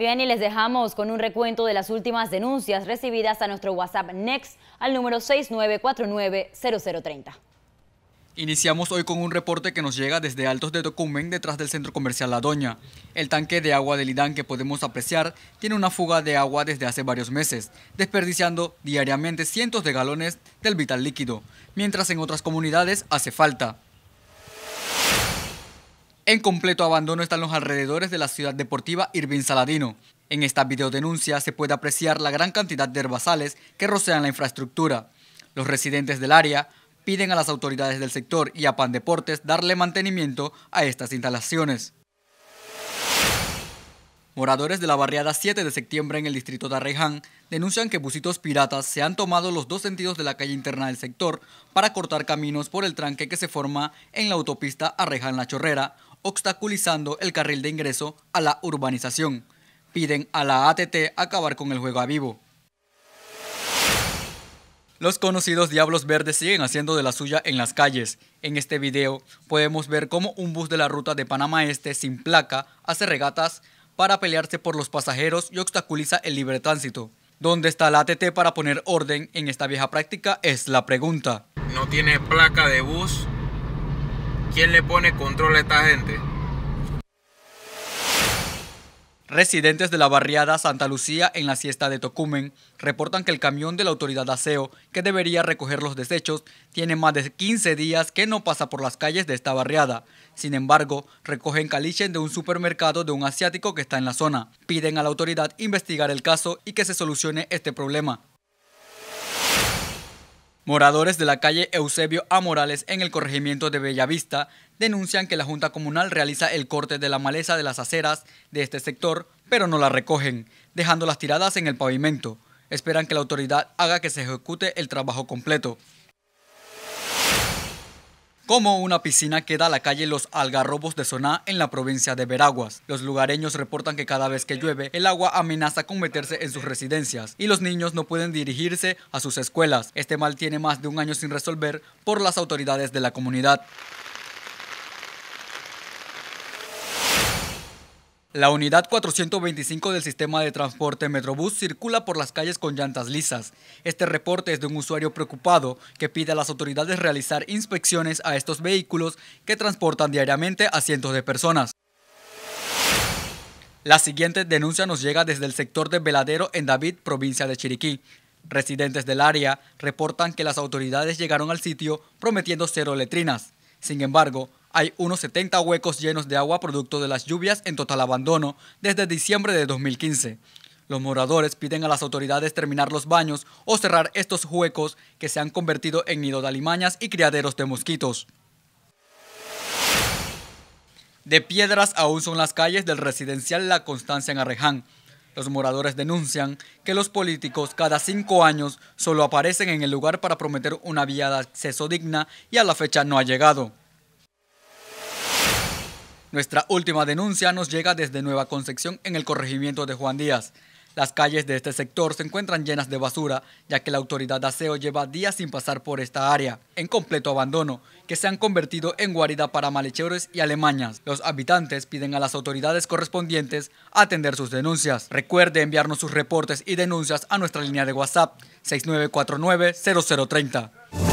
Bien, y les dejamos con un recuento de las últimas denuncias recibidas a nuestro WhatsApp Next al número 69490030. Iniciamos hoy con un reporte que nos llega desde Altos de Tocumen, detrás del centro comercial La Doña. El tanque de agua del lidán que podemos apreciar tiene una fuga de agua desde hace varios meses, desperdiciando diariamente cientos de galones del vital líquido, mientras en otras comunidades hace falta. En completo abandono están los alrededores de la ciudad deportiva Irvín Saladino. En esta videodenuncia se puede apreciar la gran cantidad de herbazales que rocean la infraestructura. Los residentes del área piden a las autoridades del sector y a Pandeportes darle mantenimiento a estas instalaciones. Moradores de la barriada 7 de septiembre en el distrito de Arreján denuncian que busitos piratas se han tomado los dos sentidos de la calle interna del sector para cortar caminos por el tranque que se forma en la autopista Arreján la Chorrera obstaculizando el carril de ingreso a la urbanización. Piden a la ATT acabar con el juego a vivo. Los conocidos Diablos Verdes siguen haciendo de la suya en las calles. En este video podemos ver cómo un bus de la ruta de Panamá Este sin placa hace regatas para pelearse por los pasajeros y obstaculiza el libre tránsito. ¿Dónde está la ATT para poner orden en esta vieja práctica? Es la pregunta. No tiene placa de bus ¿Quién le pone control a esta gente? Residentes de la barriada Santa Lucía en la siesta de Tocumen reportan que el camión de la autoridad de aseo, que debería recoger los desechos, tiene más de 15 días que no pasa por las calles de esta barriada. Sin embargo, recogen caliche de un supermercado de un asiático que está en la zona. Piden a la autoridad investigar el caso y que se solucione este problema. Moradores de la calle Eusebio A. Morales en el corregimiento de Bellavista denuncian que la Junta Comunal realiza el corte de la maleza de las aceras de este sector, pero no la recogen, dejándolas tiradas en el pavimento. Esperan que la autoridad haga que se ejecute el trabajo completo como una piscina queda a la calle Los Algarrobos de Soná en la provincia de Veraguas. Los lugareños reportan que cada vez que llueve, el agua amenaza con meterse en sus residencias y los niños no pueden dirigirse a sus escuelas. Este mal tiene más de un año sin resolver por las autoridades de la comunidad. La unidad 425 del sistema de transporte Metrobús circula por las calles con llantas lisas. Este reporte es de un usuario preocupado que pide a las autoridades realizar inspecciones a estos vehículos que transportan diariamente a cientos de personas. La siguiente denuncia nos llega desde el sector de Veladero en David, provincia de Chiriquí. Residentes del área reportan que las autoridades llegaron al sitio prometiendo cero letrinas. Sin embargo, hay unos 70 huecos llenos de agua producto de las lluvias en total abandono desde diciembre de 2015. Los moradores piden a las autoridades terminar los baños o cerrar estos huecos que se han convertido en nido de alimañas y criaderos de mosquitos. De piedras aún son las calles del residencial La Constancia en Arreján. Los moradores denuncian que los políticos cada cinco años solo aparecen en el lugar para prometer una vía de acceso digna y a la fecha no ha llegado. Nuestra última denuncia nos llega desde Nueva Concepción en el corregimiento de Juan Díaz. Las calles de este sector se encuentran llenas de basura, ya que la autoridad de aseo lleva días sin pasar por esta área, en completo abandono, que se han convertido en guarida para malhechores y alemañas. Los habitantes piden a las autoridades correspondientes atender sus denuncias. Recuerde enviarnos sus reportes y denuncias a nuestra línea de WhatsApp 6949-0030.